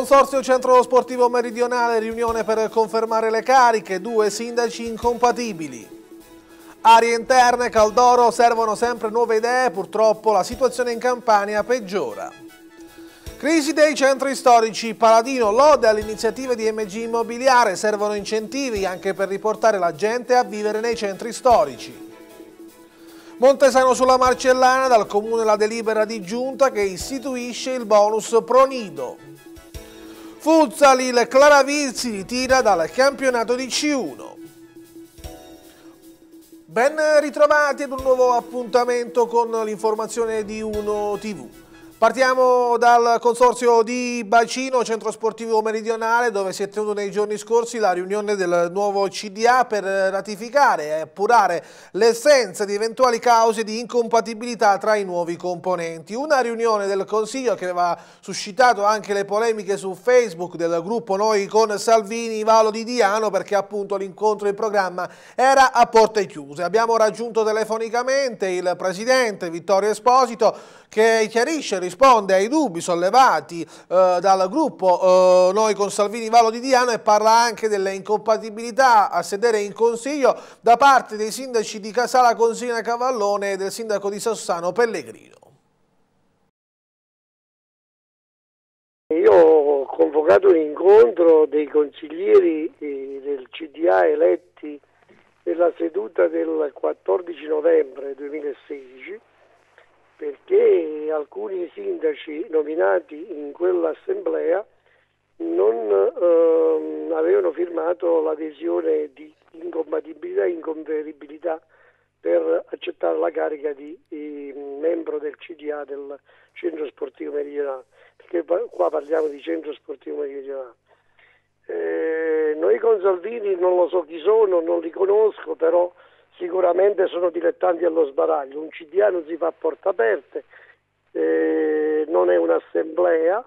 Consorzio Centro Sportivo Meridionale, riunione per confermare le cariche, due sindaci incompatibili. Arie interne, Caldoro, servono sempre nuove idee, purtroppo la situazione in Campania peggiora. Crisi dei centri storici, Paladino lode all'iniziativa di MG Immobiliare, servono incentivi anche per riportare la gente a vivere nei centri storici. Montesano sulla Marcellana, dal comune la delibera di giunta che istituisce il bonus Pronido. Futsal il Claravir si ritira dal campionato di C1. Ben ritrovati ad un nuovo appuntamento con l'informazione di 1 TV. Partiamo dal consorzio di Bacino, centro sportivo meridionale, dove si è tenuto nei giorni scorsi la riunione del nuovo CDA per ratificare e appurare l'essenza di eventuali cause di incompatibilità tra i nuovi componenti. Una riunione del Consiglio che aveva suscitato anche le polemiche su Facebook del gruppo Noi con Salvini, Valo di Diano, perché appunto l'incontro in programma era a porte chiuse. Abbiamo raggiunto telefonicamente il Presidente Vittorio Esposito, che chiarisce e risponde ai dubbi sollevati eh, dal gruppo eh, Noi con Salvini Valo di Diano e parla anche delle incompatibilità a sedere in consiglio da parte dei sindaci di Casala Consina Cavallone e del sindaco di Sassano Pellegrino. Io ho convocato un incontro dei consiglieri eh, del CDA eletti nella seduta del 14 novembre 2016 perché alcuni sindaci nominati in quell'assemblea non ehm, avevano firmato l'adesione di incompatibilità e inconveribilità per accettare la carica di, di, membro del CDA del Centro Sportivo Meridionale, perché qua parliamo di Centro Sportivo Meridionale. Eh, noi con Salvini non lo so chi sono, non li conosco, però sicuramente sono dilettanti allo sbaraglio. Un CDA non si fa a porta aperte, eh, non è un'assemblea,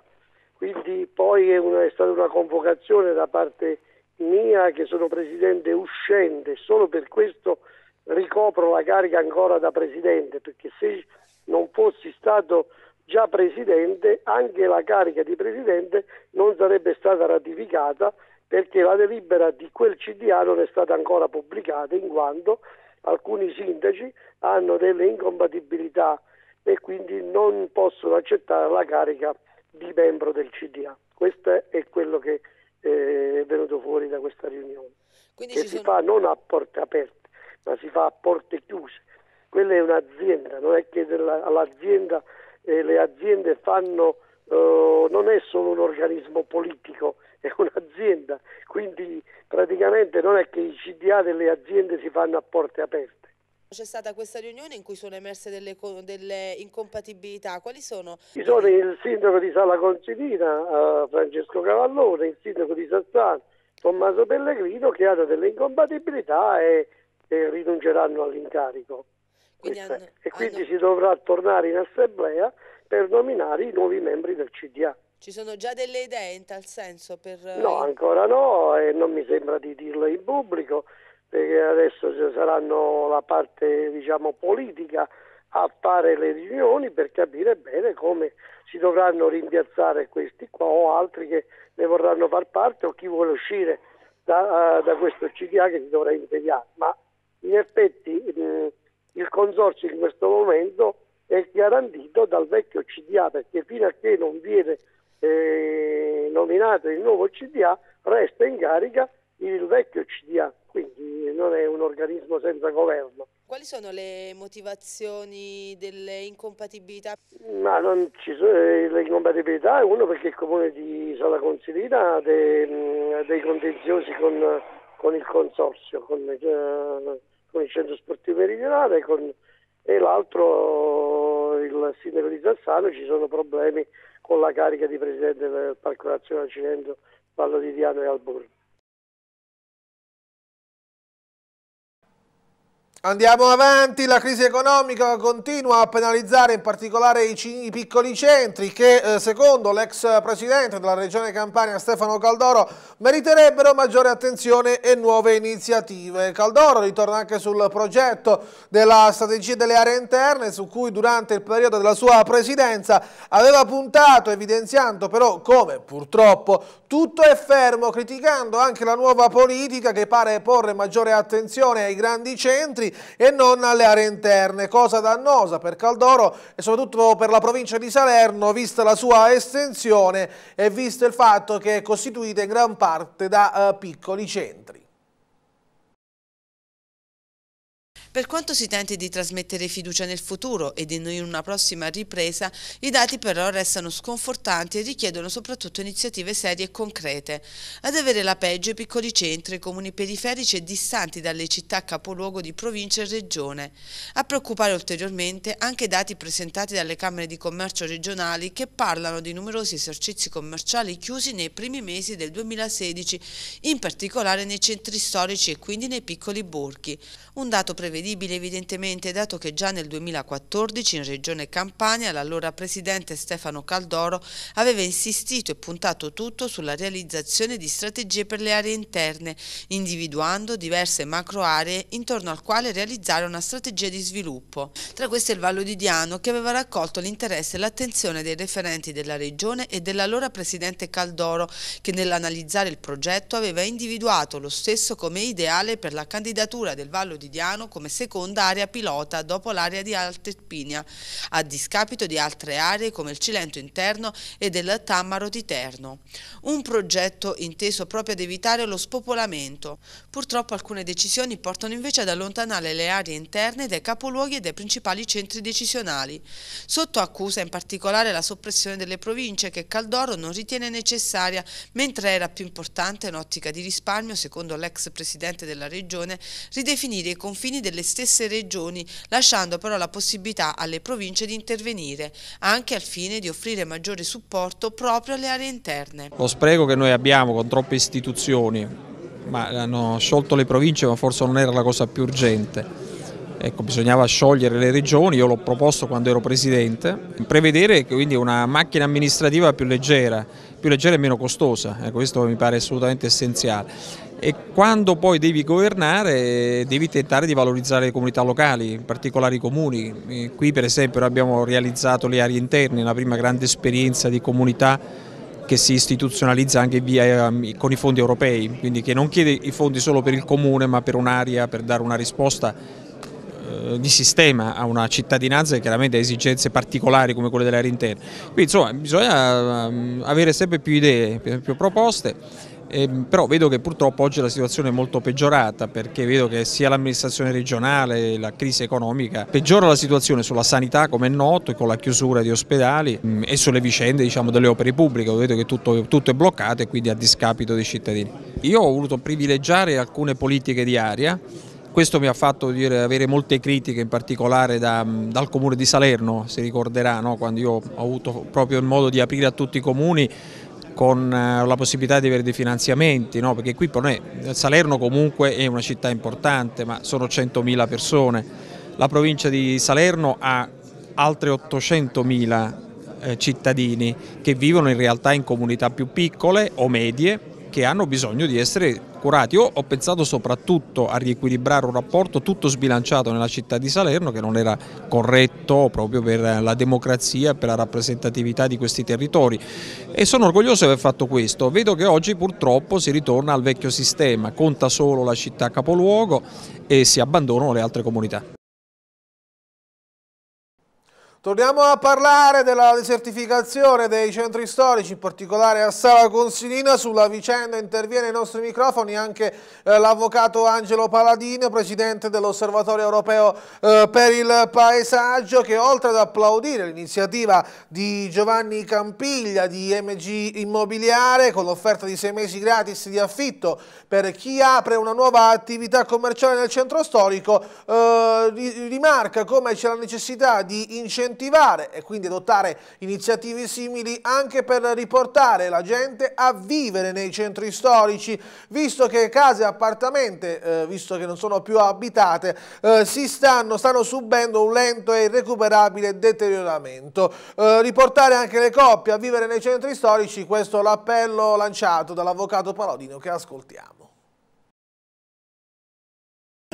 quindi poi è, una, è stata una convocazione da parte mia che sono presidente uscente, solo per questo ricopro la carica ancora da presidente, perché se non fossi stato già presidente, anche la carica di presidente non sarebbe stata ratificata perché la delibera di quel CDA non è stata ancora pubblicata in quanto alcuni sindaci hanno delle incompatibilità e quindi non possono accettare la carica di membro del CDA. Questo è quello che eh, è venuto fuori da questa riunione. Quindi che si sono... fa non a porte aperte, ma si fa a porte chiuse. Quella è un'azienda, non è che della, eh, le aziende fanno, eh, non è solo un organismo politico è un'azienda, quindi praticamente non è che i CDA delle aziende si fanno a porte aperte. C'è stata questa riunione in cui sono emerse delle, delle incompatibilità, quali sono? Ci sono il sindaco di Sala Concidina, eh, Francesco Cavallone, il sindaco di Sassano, Tommaso Pellegrino che hanno delle incompatibilità e, e rinunceranno all'incarico. Quindi hanno, e quindi hanno... si dovrà tornare in assemblea per nominare i nuovi membri del CDA. Ci sono già delle idee in tal senso? Per... Eh, no, ancora no e non mi sembra di dirlo in pubblico perché adesso ci saranno la parte diciamo, politica a fare le riunioni per capire bene come si dovranno rimpiazzare questi qua o altri che ne vorranno far parte o chi vuole uscire da, eh, da questo CDA che si dovrà impegnare. Ma in effetti il consorzio in questo momento è garantito dal vecchio CDA perché fino a che non viene eh, nominato il nuovo CDA, resta in carica il vecchio CDA, quindi non è un organismo senza governo. Quali sono le motivazioni delle incompatibilità? Ma non ci sono eh, le incompatibilità, uno perché il comune di Sala Consilina ha dei, dei contenziosi con, con, il consorzio, con, eh, con, il centro sportivo meridionale con, e l'altro il sindaco di Sassano ci sono problemi con la carica di presidente del Parco Nazionale Cilento, Vallo di Diano e Alburgo. Andiamo avanti, la crisi economica continua a penalizzare in particolare i, i piccoli centri che eh, secondo l'ex presidente della regione Campania Stefano Caldoro meriterebbero maggiore attenzione e nuove iniziative. Caldoro ritorna anche sul progetto della strategia delle aree interne su cui durante il periodo della sua presidenza aveva puntato evidenziando però come purtroppo tutto è fermo, criticando anche la nuova politica che pare porre maggiore attenzione ai grandi centri e non alle aree interne, cosa dannosa per Caldoro e soprattutto per la provincia di Salerno, vista la sua estensione e visto il fatto che è costituita in gran parte da uh, piccoli centri. Per quanto si tenti di trasmettere fiducia nel futuro ed in una prossima ripresa, i dati però restano sconfortanti e richiedono soprattutto iniziative serie e concrete. Ad avere la peggio i piccoli centri, i comuni periferici e distanti dalle città capoluogo di provincia e regione. A preoccupare ulteriormente anche i dati presentati dalle Camere di Commercio regionali che parlano di numerosi esercizi commerciali chiusi nei primi mesi del 2016, in particolare nei centri storici e quindi nei piccoli borghi. Un dato prevedibile prevedibile evidentemente dato che già nel 2014 in Regione Campania l'allora presidente Stefano Caldoro aveva insistito e puntato tutto sulla realizzazione di strategie per le aree interne, individuando diverse macro aree intorno al quale realizzare una strategia di sviluppo. Tra queste il Vallo di Diano che aveva raccolto l'interesse e l'attenzione dei referenti della Regione e dell'allora presidente Caldoro che nell'analizzare il progetto aveva individuato lo stesso come ideale per la candidatura del Vallo di Diano come seconda area pilota dopo l'area di Altespinia, a discapito di altre aree come il Cilento interno e del Tammaro di Terno. Un progetto inteso proprio ad evitare lo spopolamento. Purtroppo alcune decisioni portano invece ad allontanare le aree interne dai capoluoghi e dai principali centri decisionali. Sotto accusa in particolare la soppressione delle province che Caldoro non ritiene necessaria, mentre era più importante in ottica di risparmio, secondo l'ex presidente della regione, ridefinire i confini delle delle stesse regioni, lasciando però la possibilità alle province di intervenire, anche al fine di offrire maggiore supporto proprio alle aree interne. Lo spreco che noi abbiamo con troppe istituzioni, ma hanno sciolto le province ma forse non era la cosa più urgente Ecco, bisognava sciogliere le regioni, io l'ho proposto quando ero presidente, prevedere quindi una macchina amministrativa più leggera, più leggera e meno costosa, ecco, questo mi pare assolutamente essenziale. E quando poi devi governare devi tentare di valorizzare le comunità locali, in particolare i comuni. Qui per esempio abbiamo realizzato le aree interne, la prima grande esperienza di comunità che si istituzionalizza anche via, ehm, con i fondi europei, quindi che non chiede i fondi solo per il comune ma per un'area, per dare una risposta eh, di sistema a una cittadinanza che chiaramente ha esigenze particolari come quelle dell'area interna. Quindi insomma bisogna ehm, avere sempre più idee, più proposte eh, però vedo che purtroppo oggi la situazione è molto peggiorata perché vedo che sia l'amministrazione regionale, la crisi economica, peggiora la situazione sulla sanità come è noto e con la chiusura di ospedali mm, e sulle vicende diciamo, delle opere pubbliche, vedo che tutto, tutto, è bloccato e quindi a discapito dei cittadini. Io ho voluto privilegiare alcune politiche di aria questo mi ha fatto dire, avere molte critiche, in particolare da, dal comune di Salerno, si ricorderà, no? quando io ho avuto proprio il modo di aprire a tutti i comuni con eh, la possibilità di avere dei finanziamenti, no? perché qui per noi eh, Salerno comunque è una città importante, ma sono 100.000 persone. La provincia di Salerno ha altre 800.000 eh, cittadini che vivono in realtà in comunità più piccole o medie che hanno bisogno di essere curati. Io ho pensato soprattutto a riequilibrare un rapporto tutto sbilanciato nella città di Salerno che non era corretto proprio per la democrazia e per la rappresentatività di questi territori e sono orgoglioso di aver fatto questo. Vedo che oggi purtroppo si ritorna al vecchio sistema, conta solo la città capoluogo e si abbandonano le altre comunità. Torniamo a parlare della desertificazione dei centri storici, in particolare a Sala Consilina. Sulla vicenda interviene ai nostri microfoni anche eh, l'avvocato Angelo Paladino, presidente dell'Osservatorio Europeo eh, per il Paesaggio, che oltre ad applaudire l'iniziativa di Giovanni Campiglia di MG Immobiliare con l'offerta di sei mesi gratis di affitto per chi apre una nuova attività commerciale nel centro storico, eh, rimarca come c'è la necessità di incentivare incentivare e quindi adottare iniziative simili anche per riportare la gente a vivere nei centri storici, visto che case e appartamenti, eh, visto che non sono più abitate, eh, si stanno, stanno, subendo un lento e irrecuperabile deterioramento. Eh, riportare anche le coppie a vivere nei centri storici, questo è l'appello lanciato dall'avvocato Palodino che ascoltiamo.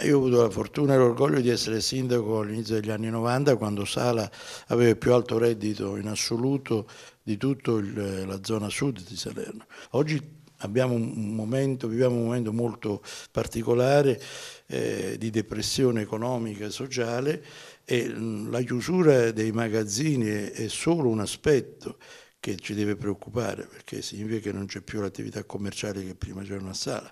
Ah, io ho avuto la fortuna e l'orgoglio di essere sindaco all'inizio degli anni 90 quando Sala aveva il più alto reddito in assoluto di tutta la zona sud di Salerno. Oggi abbiamo un momento, viviamo un momento molto particolare eh, di depressione economica e sociale e mm, la chiusura dei magazzini è, è solo un aspetto, che ci deve preoccupare, perché significa che non c'è più l'attività commerciale che prima c'era una sala,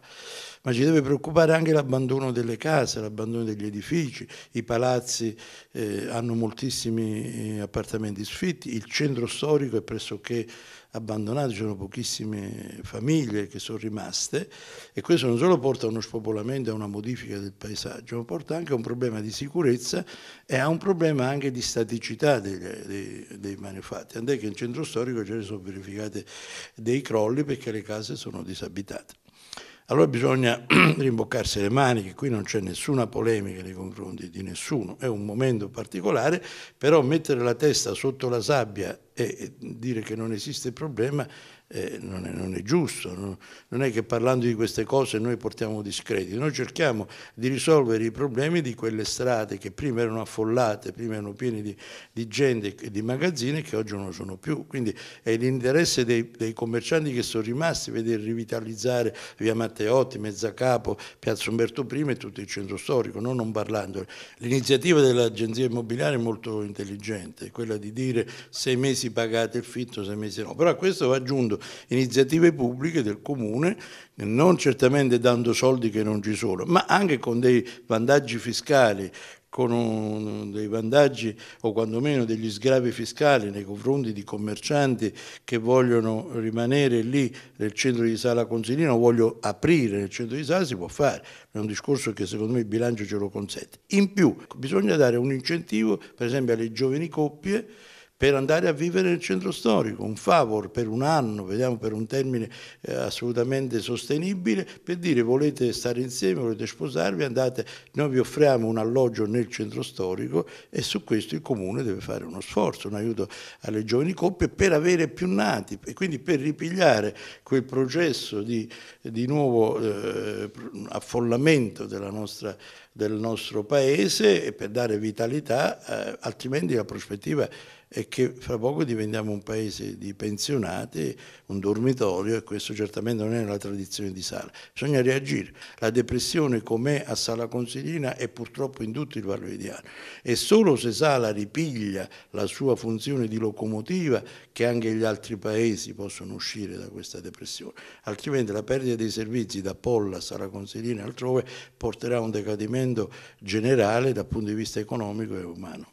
ma ci deve preoccupare anche l'abbandono delle case, l'abbandono degli edifici, i palazzi eh, hanno moltissimi eh, appartamenti sfitti, il centro storico è pressoché abbandonati, ci sono pochissime famiglie che sono rimaste e questo non solo porta a uno spopolamento, e a una modifica del paesaggio, ma porta anche a un problema di sicurezza e a un problema anche di staticità dei, dei, dei manufatti, tant'è che in centro storico ce ne sono verificati dei crolli perché le case sono disabitate. Allora bisogna rimboccarsi le maniche, qui non c'è nessuna polemica nei confronti di nessuno, è un momento particolare, però mettere la testa sotto la sabbia e dire che non esiste problema eh, non, è, non, è, giusto, non, non, è che parlando di queste cose noi portiamo discrediti, noi cerchiamo di risolvere i problemi di quelle strade che prima erano affollate, prima erano piene di, di gente e di magazzini che oggi non sono più, quindi è l'interesse dei, dei commercianti che sono rimasti vedere rivitalizzare via Matteotti, Mezzacapo, Piazza Umberto I e tutto il centro storico, no? non parlando. L'iniziativa dell'agenzia immobiliare è molto intelligente, quella di dire sei mesi pagate il fitto, sei mesi no, però a questo va aggiunto iniziative pubbliche del Comune, non certamente dando soldi che non ci sono, ma anche con dei vantaggi fiscali con un, dei vantaggi o quantomeno degli sgravi fiscali nei confronti di commercianti che vogliono rimanere lì nel centro di Sala Consilino, voglio aprire nel centro di Sala, si può fare, è un discorso che secondo me il bilancio ce lo consente. In più bisogna dare un incentivo per esempio alle giovani coppie per andare a vivere nel centro storico, un favor per un anno, vediamo per un termine eh, assolutamente sostenibile, per dire volete stare insieme, volete sposarvi, andate, noi vi offriamo un alloggio nel centro storico e su questo il comune deve fare uno sforzo, un aiuto alle giovani coppie per avere più nati e quindi per ripigliare quel processo di, di nuovo eh, affollamento della nostra del nostro paese e per dare vitalità, eh, altrimenti la prospettiva e che fra poco diventiamo un paese di pensionati, un dormitorio e questo certamente non è nella tradizione di Sala. Bisogna reagire. La depressione com'è a Sala Consilina è purtroppo in tutto il Valvediano e solo se Sala ripiglia la sua funzione di locomotiva che anche gli altri paesi possono uscire da questa depressione, altrimenti la perdita dei servizi da Polla a Sala Consilina e altrove porterà a un decadimento generale dal punto di vista economico e umano.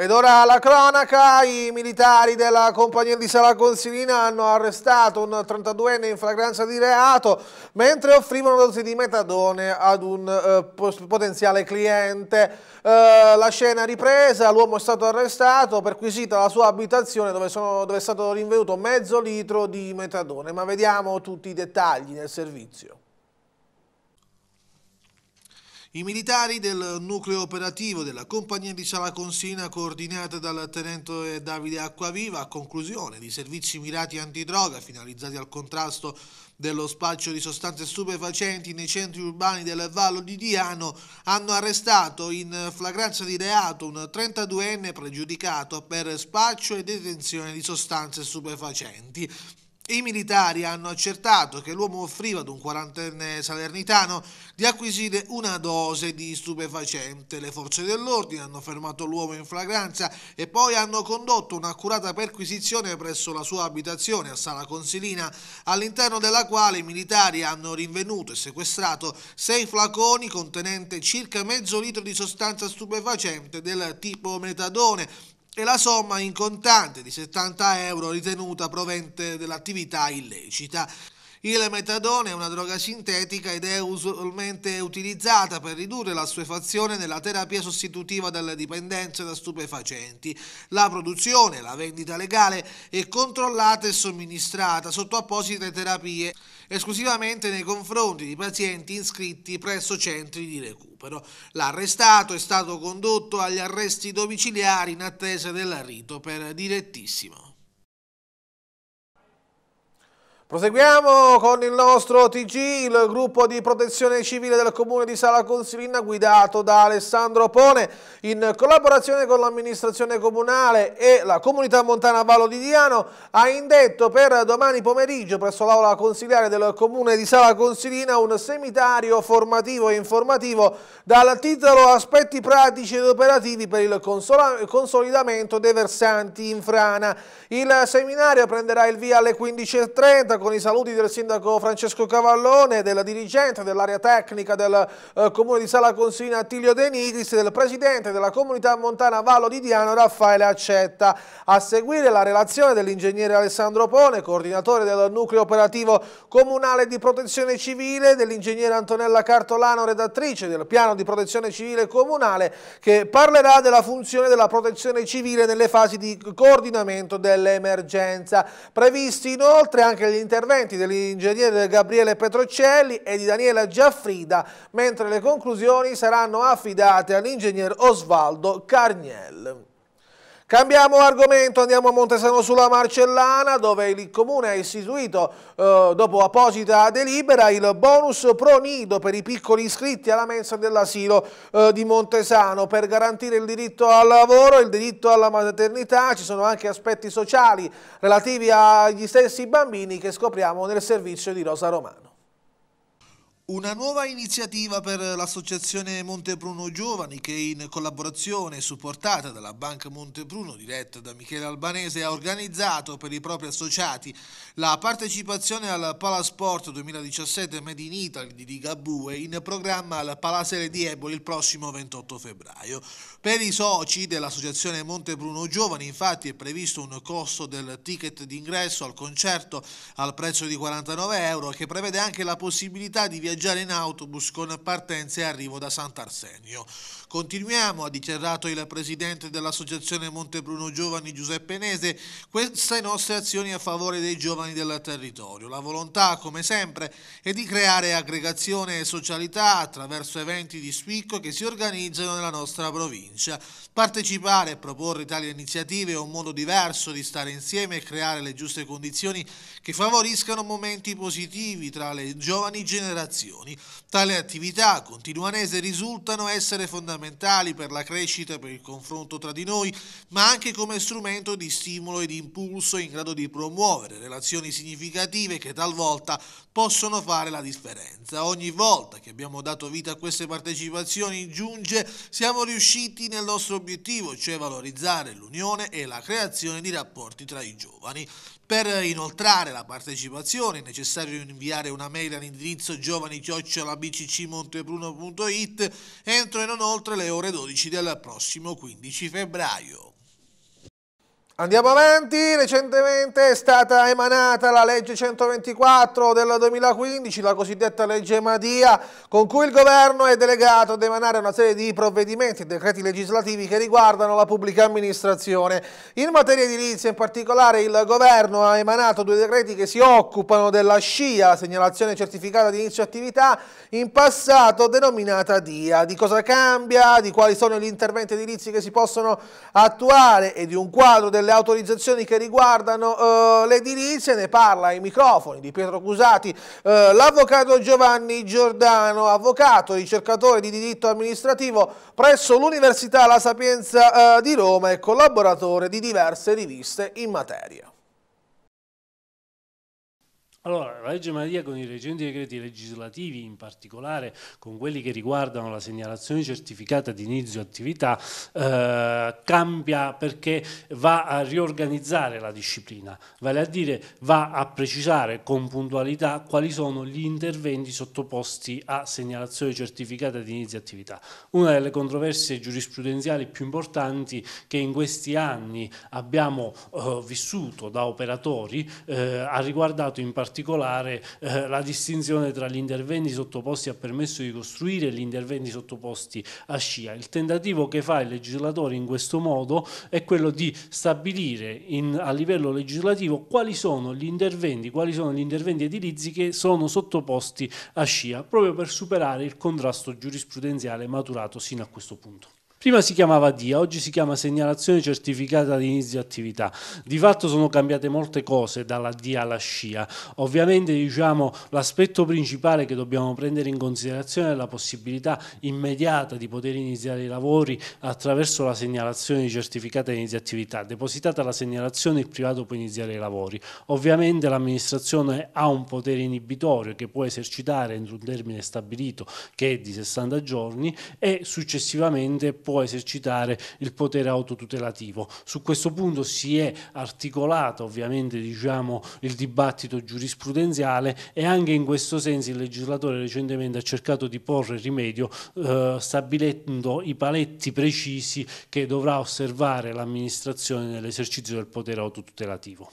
Ed ora la cronaca, i militari della compagnia di Sala Consilina hanno arrestato un 32enne in flagranza di reato mentre offrivano dosi di metadone ad un eh, potenziale cliente. Eh, la scena ripresa, l'uomo è stato arrestato, perquisita la sua abitazione dove, sono, dove è stato rinvenuto mezzo litro di metadone. Ma vediamo tutti i dettagli nel servizio. I militari del nucleo operativo della compagnia di Sala Consina, coordinata dal tenente Davide Acquaviva, a conclusione di servizi mirati antidroga finalizzati al contrasto dello spaccio di sostanze stupefacenti nei centri urbani del Vallo di Diano, hanno arrestato in flagranza di reato un 32enne pregiudicato per spaccio e detenzione di sostanze stupefacenti. I militari hanno accertato che l'uomo offriva ad un quarantenne salernitano di acquisire una dose di stupefacente. Le forze dell'ordine hanno fermato l'uomo in flagranza e poi hanno condotto un'accurata perquisizione presso la sua abitazione a Sala Consilina, all'interno della quale i militari hanno rinvenuto e sequestrato sei flaconi contenente circa mezzo litro di sostanza stupefacente del tipo metadone, e la somma in contante di 70 euro ritenuta provente dell'attività illecita. Il metadone è una droga sintetica ed è usualmente utilizzata per ridurre la l'assuefazione nella terapia sostitutiva delle dipendenze da stupefacenti. La produzione e la vendita legale è controllata e somministrata sotto apposite terapie esclusivamente nei confronti di pazienti iscritti presso centri di recupero. L'arrestato è stato condotto agli arresti domiciliari in attesa del rito per direttissimo. Proseguiamo con il nostro TG, il gruppo di protezione civile del comune di Sala Consilina guidato da Alessandro Pone in collaborazione con l'amministrazione comunale e la comunità montana Vallo di Diano ha indetto per domani pomeriggio presso l'aula consiliare del comune di Sala Consilina un seminario formativo e informativo dal titolo Aspetti pratici ed operativi per il consolidamento dei versanti in frana. Il seminario prenderà il via alle 15.30 con i saluti del sindaco Francesco Cavallone, della dirigente dell'area tecnica del eh, comune di Sala Consina Attilio De Nigris, del presidente della comunità montana Vallo di Diano Raffaele Accetta. A seguire la relazione dell'ingegnere Alessandro Pone, coordinatore del nucleo operativo comunale di protezione civile, dell'ingegnere Antonella Cartolano, redattrice del piano di protezione civile comunale, che parlerà della funzione della protezione civile nelle fasi di coordinamento dell'emergenza. Previsti inoltre anche gli interventi interventi dell'ingegnere Gabriele Petrocelli e di Daniela Giaffrida, mentre le conclusioni saranno affidate all'ingegnere Osvaldo Carniel. Cambiamo argomento, andiamo a Montesano sulla Marcellana dove il comune ha istituito eh, dopo apposita delibera il bonus pro nido per i piccoli iscritti alla mensa dell'asilo eh, di Montesano per garantire il diritto al lavoro il diritto alla maternità. Ci sono anche aspetti sociali relativi agli stessi bambini che scopriamo nel servizio di Rosa Romano. Una nuova iniziativa per l'associazione Montepruno Giovani che in collaborazione e supportata dalla Banca Montepruno diretta da Michele Albanese ha organizzato per i propri associati la partecipazione al Palasport 2017 Made in Italy di Ligabue in programma al Palasere di Eboli il prossimo 28 febbraio. Per i soci dell'associazione Montepruno Giovani infatti è previsto un costo del ticket d'ingresso al concerto al prezzo di 49 euro che prevede anche la possibilità di viaggiare parcheggiare in autobus con partenza e arrivo da Sant'Arsenio. Continuiamo, ha dichiarato il presidente dell'associazione Montebruno Giovani Giuseppe Nese, queste nostre azioni a favore dei giovani del territorio. La volontà, come sempre, è di creare aggregazione e socialità attraverso eventi di spicco che si organizzano nella nostra provincia. Partecipare e proporre tali iniziative è un modo diverso di stare insieme e creare le giuste condizioni che favoriscano momenti positivi tra le giovani generazioni. Tale attività continua continuanese risultano essere fondamentali fondamentali per la crescita e per il confronto tra di noi, ma anche come strumento di stimolo e di impulso in grado di promuovere relazioni significative che talvolta possono fare la differenza. Ogni volta che abbiamo dato vita a queste partecipazioni giunge, siamo riusciti nel nostro obiettivo, cioè valorizzare l'unione e la creazione di rapporti tra i giovani. Per inoltrare la partecipazione è necessario inviare una mail all'indirizzo giovani entro e non oltre le ore 12 del prossimo 15 febbraio. Andiamo avanti, recentemente è stata emanata la legge 124 del 2015, la cosiddetta legge Madia, con cui il governo è delegato ad emanare una serie di provvedimenti e decreti legislativi che riguardano la pubblica amministrazione. In materia edilizia in particolare il governo ha emanato due decreti che si occupano della SCIA, segnalazione certificata di inizio attività, in passato denominata DIA. Di cosa cambia, di quali sono gli interventi edilizi che si possono attuare e di un quadro delle delle autorizzazioni che riguardano eh, l'edilizia, ne parla ai microfoni di Pietro Cusati, eh, l'avvocato Giovanni Giordano, avvocato, ricercatore di diritto amministrativo presso l'Università La Sapienza eh, di Roma e collaboratore di diverse riviste in materia. Allora, la legge Maria con i recenti decreti legislativi, in particolare con quelli che riguardano la segnalazione certificata di inizio attività, eh, cambia perché va a riorganizzare la disciplina, vale a dire va a precisare con puntualità quali sono gli interventi sottoposti a segnalazione certificata di inizio attività. Una delle controversie giurisprudenziali più importanti che in questi anni abbiamo eh, vissuto da operatori eh, ha riguardato in particolare particolare eh, la distinzione tra gli interventi sottoposti a permesso di costruire e gli interventi sottoposti a scia. Il tentativo che fa il legislatore in questo modo è quello di stabilire in, a livello legislativo quali sono gli interventi, quali sono gli interventi edilizi che sono sottoposti a scia, proprio per superare il contrasto giurisprudenziale maturato sino a questo punto. Prima si chiamava DIA, oggi si chiama segnalazione certificata di inizio attività. Di fatto sono cambiate molte cose dalla DIA alla SCIA. Ovviamente diciamo, l'aspetto principale che dobbiamo prendere in considerazione è la possibilità immediata di poter iniziare i lavori attraverso la segnalazione certificata di inizio attività. Depositata la segnalazione il privato può iniziare i lavori. Ovviamente l'amministrazione ha un potere inibitorio che può esercitare entro un termine stabilito che è di 60 giorni e successivamente può può esercitare il potere autotutelativo. Su questo punto si è articolato ovviamente diciamo, il dibattito giurisprudenziale e anche in questo senso il legislatore recentemente ha cercato di porre rimedio eh, stabilendo i paletti precisi che dovrà osservare l'amministrazione nell'esercizio del potere autotutelativo.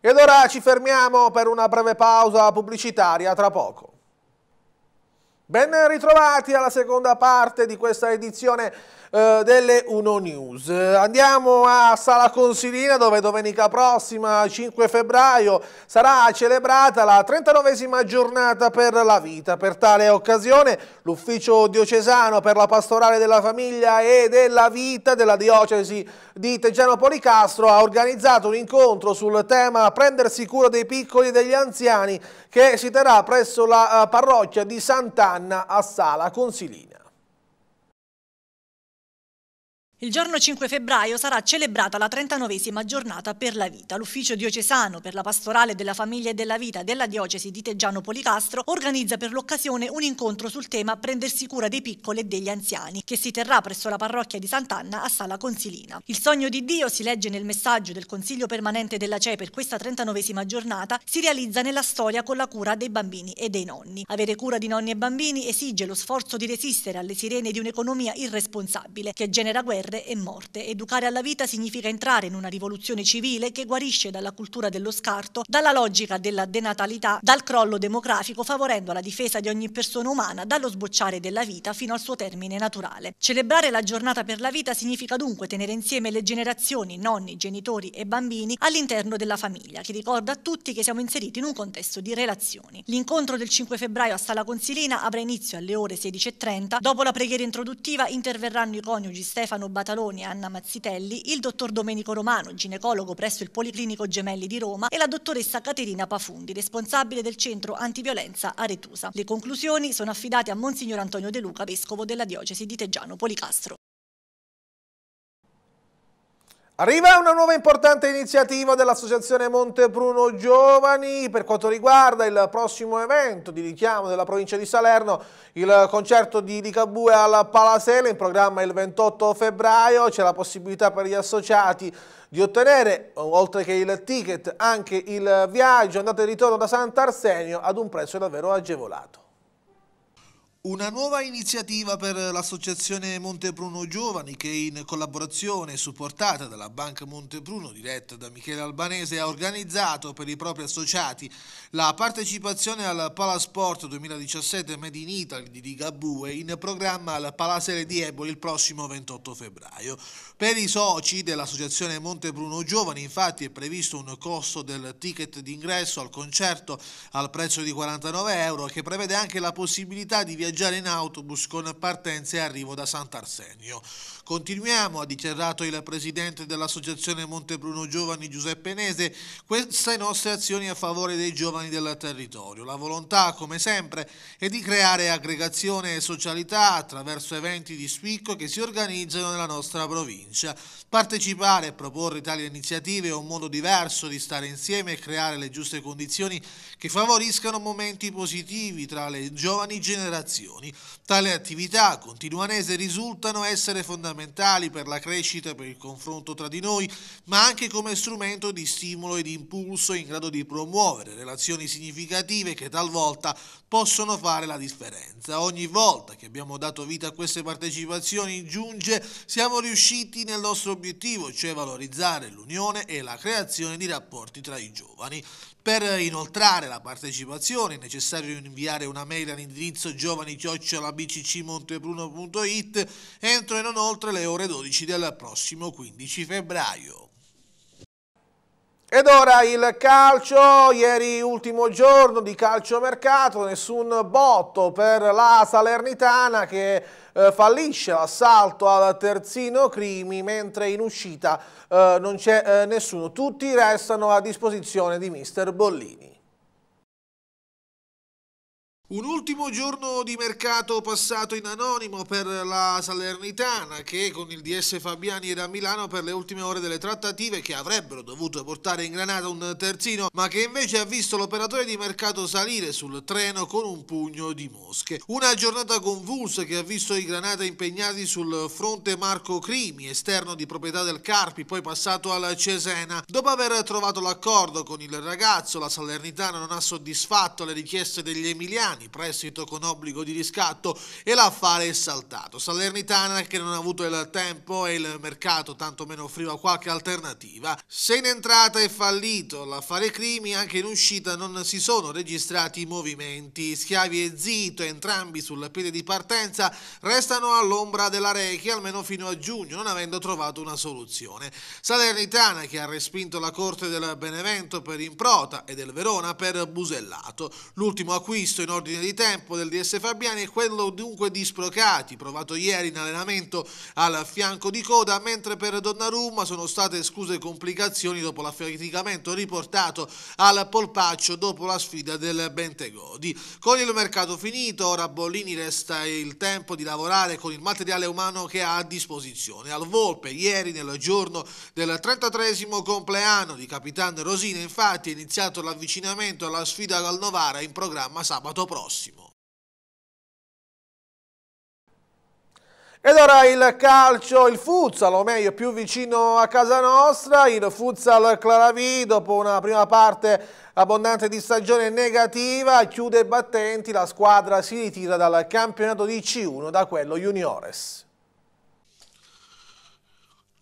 Ed ora ci fermiamo per una breve pausa pubblicitaria tra poco. Ben ritrovati alla seconda parte di questa edizione eh, delle Uno News. Andiamo a Sala Consilina dove domenica prossima 5 febbraio sarà celebrata la 39esima giornata per la vita. Per tale occasione l'ufficio diocesano per la pastorale della famiglia e della vita della diocesi di Teggiano Policastro ha organizzato un incontro sul tema prendersi cura dei piccoli e degli anziani che si terrà presso la eh, parrocchia di Sant'Anna a Sala Consilina. Il giorno 5 febbraio sarà celebrata la 39esima giornata per la vita. L'ufficio diocesano per la pastorale della famiglia e della vita della diocesi di Teggiano Policastro organizza per l'occasione un incontro sul tema prendersi cura dei piccoli e degli anziani, che si terrà presso la parrocchia di Sant'Anna a Sala Consilina. Il sogno di Dio, si legge nel messaggio del Consiglio permanente della CE per questa 39esima giornata, si realizza nella storia con la cura dei bambini e dei nonni. Avere cura di nonni e bambini esige lo sforzo di resistere alle sirene di un'economia irresponsabile che genera guerra guerre e morte. Educare alla vita significa entrare in una rivoluzione civile che guarisce dalla cultura dello scarto, dalla logica della denatalità, dal crollo demografico, favorendo la difesa di ogni persona umana dallo sbocciare della vita fino al suo termine naturale. Celebrare la giornata per la vita significa dunque tenere insieme le generazioni, nonni, genitori e bambini all'interno della famiglia, che ricorda a tutti che siamo inseriti in un contesto di relazioni. L'incontro del 5 febbraio a Sala Consilina avrà inizio alle ore 16.30. Dopo la preghiera introduttiva interverranno i coniugi Stefano Bambini Bataloni e Anna Mazzitelli, il dottor Domenico Romano, ginecologo presso il Policlinico Gemelli di Roma, e la dottoressa Caterina Pafundi, responsabile del centro antiviolenza a Retusa. Le conclusioni sono affidate a Monsignor Antonio De Luca, vescovo della diocesi di Teggiano Policastro. Arriva una nuova importante iniziativa dell'Associazione Montepruno Giovani per quanto riguarda il prossimo evento di richiamo della provincia di Salerno, il concerto di Ricabue al Palasele in programma il 28 febbraio, c'è la possibilità per gli associati di ottenere, oltre che il ticket, anche il viaggio andata e ritorno da Sant'Arsenio ad un prezzo davvero agevolato. Una nuova iniziativa per l'associazione Montepruno Giovani che in collaborazione supportata dalla Banca Montepruno diretta da Michele Albanese ha organizzato per i propri associati la partecipazione al Palasport 2017 Made in Italy di Ligabue in programma al Palasere di Eboli il prossimo 28 febbraio. Per i soci dell'associazione Montepruno Giovani infatti è previsto un costo del ticket d'ingresso al concerto al prezzo di 49 euro che prevede anche la possibilità di viaggiare parcheggiare in autobus con partenza e arrivo da Sant'Arsenio. Continuiamo, ha dichiarato il presidente dell'associazione Montebruno Giovani Giuseppe Nese, queste nostre azioni a favore dei giovani del territorio. La volontà, come sempre, è di creare aggregazione e socialità attraverso eventi di spicco che si organizzano nella nostra provincia. Partecipare e proporre tali iniziative è un modo diverso di stare insieme e creare le giuste condizioni che favoriscano momenti positivi tra le giovani generazioni azioni. Tale attività continuanese risultano essere fondamentali per la crescita e per il confronto tra di noi, ma anche come strumento di stimolo e di impulso in grado di promuovere relazioni significative che talvolta possono fare la differenza. Ogni volta che abbiamo dato vita a queste partecipazioni, giunge, siamo riusciti nel nostro obiettivo, cioè valorizzare l'unione e la creazione di rapporti tra i giovani. Per inoltrare la partecipazione è necessario inviare una mail all'indirizzo giovani informazioni bccmontebrunoit entro e non oltre le ore 12 del prossimo 15 febbraio. Ed ora il calcio, ieri ultimo giorno di calciomercato, nessun botto per la Salernitana che eh, fallisce l'assalto al terzino Crimi, mentre in uscita eh, non c'è eh, nessuno, tutti restano a disposizione di mister Bollini. Un ultimo giorno di mercato passato in anonimo per la Salernitana che con il DS Fabiani era a Milano per le ultime ore delle trattative che avrebbero dovuto portare in Granata un terzino ma che invece ha visto l'operatore di mercato salire sul treno con un pugno di mosche. Una giornata convulsa che ha visto i Granata impegnati sul fronte Marco Crimi, esterno di proprietà del Carpi, poi passato al Cesena. Dopo aver trovato l'accordo con il ragazzo la Salernitana non ha soddisfatto le richieste degli emiliani Reggiani, prestito con obbligo di riscatto e l'affare è saltato. Salernitana che non ha avuto il tempo e il mercato tantomeno offriva qualche alternativa. Se in entrata è fallito l'affare Crimi, anche in uscita non si sono registrati movimenti. Schiavi e Zito, entrambi sul piede di partenza, restano all'ombra della Rechi almeno fino a giugno, non avendo trovato una soluzione. Salernitana che ha respinto la corte del Benevento per Improta e del Verona per Busellato. L'ultimo acquisto in ordine l'ordine di tempo del DS Fabiani è quello dunque di Sprocati, provato ieri in allenamento al fianco di coda, mentre per Donnarumma sono state escluse complicazioni dopo l'affaticamento riportato al polpaccio dopo la sfida del Bentegodi. Con il mercato finito, ora Bollini resta il tempo di lavorare con il materiale umano che ha a disposizione. Al Volpe, ieri nel giorno del 33 compleanno di Capitan Rosina, infatti è iniziato l'avvicinamento alla sfida al Novara in programma sabato prossimo prossimo. Ed ora il calcio, il futsal, o meglio più vicino a casa nostra, il futsal Claravì dopo una prima parte abbondante di stagione negativa, chiude battenti, la squadra si ritira dal campionato di C1 da quello juniores.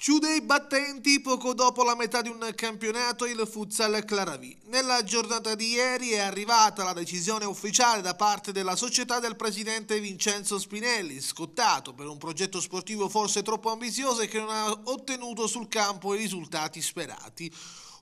Chiude i battenti poco dopo la metà di un campionato il futsal Claravi. Nella giornata di ieri è arrivata la decisione ufficiale da parte della società del presidente Vincenzo Spinelli, scottato per un progetto sportivo forse troppo ambizioso e che non ha ottenuto sul campo i risultati sperati.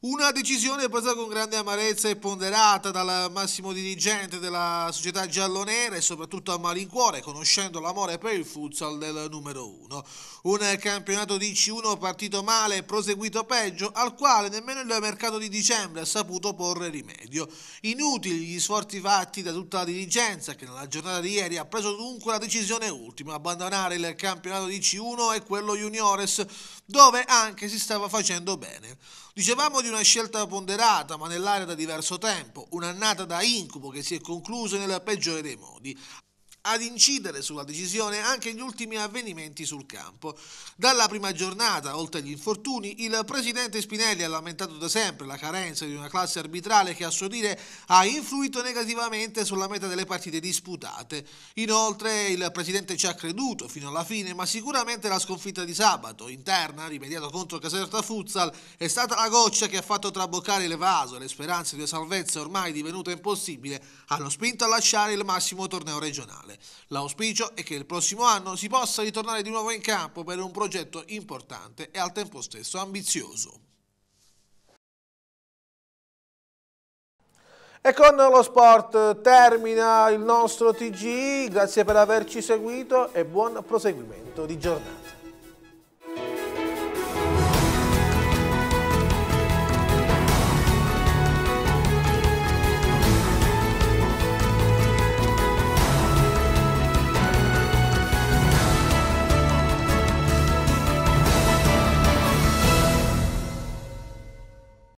Una decisione presa con grande amarezza e ponderata dal massimo dirigente della società giallonera e soprattutto a malincuore, conoscendo l'amore per il futsal del numero 1. Un campionato di C1 partito male e proseguito peggio, al quale nemmeno il mercato di dicembre ha saputo porre rimedio. Inutili gli sforzi fatti da tutta la dirigenza, che nella giornata di ieri ha preso dunque la decisione ultima, abbandonare il campionato di C1 e quello Juniores, dove anche si stava facendo bene. Dicevamo di una scelta ponderata ma nell'area da diverso tempo, un'annata da incubo che si è conclusa nella peggiore dei modi ad incidere sulla decisione anche gli ultimi avvenimenti sul campo. Dalla prima giornata, oltre agli infortuni, il presidente Spinelli ha lamentato da sempre la carenza di una classe arbitrale che a suo dire ha influito negativamente sulla meta delle partite disputate. Inoltre il presidente ci ha creduto fino alla fine, ma sicuramente la sconfitta di sabato, interna, rimediata contro Caserta Futsal, è stata la goccia che ha fatto traboccare le vaso, le speranze di salvezza ormai divenute impossibile hanno spinto a lasciare il massimo torneo regionale giocatore. L'auspicio è che il prossimo anno si possa ritornare di nuovo in campo per un progetto importante e al tempo stesso ambizioso. E con lo sport termina il nostro TG, grazie per averci seguito e buon proseguimento di giornata.